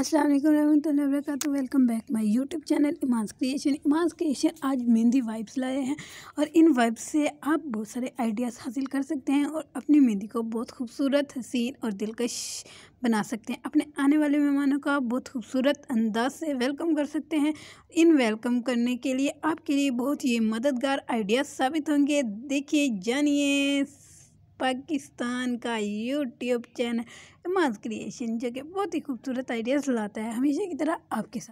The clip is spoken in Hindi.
अस्सलाम वालेकुम रहमतुल्लाहि वरकत welcome back my YouTube channel Iman's creation Iman's creation आज मेहंदी वाइब्स लाए हैं और इन वाइब्स से आप बहुत सारे आइडियाज़ हासिल कर सकते हैं और अपनी मेहंदी को बहुत खूबसूरत हसीन और दिलकश बना सकते हैं अपने आने वाले मेहमानों का आप बहुत खूबसूरत अंदाज से वेलकम कर सकते हैं इन वेलकम करने के लिए आपके लिए बहुत ही मददगार आइडियाज़ साबित होंगे देखिए जानिए पाकिस्तान का यूट्यूब चैनल मास क्रिएशन जो कि बहुत ही खूबसूरत आइडियाज़ लाता है हमेशा की तरह आपके साथ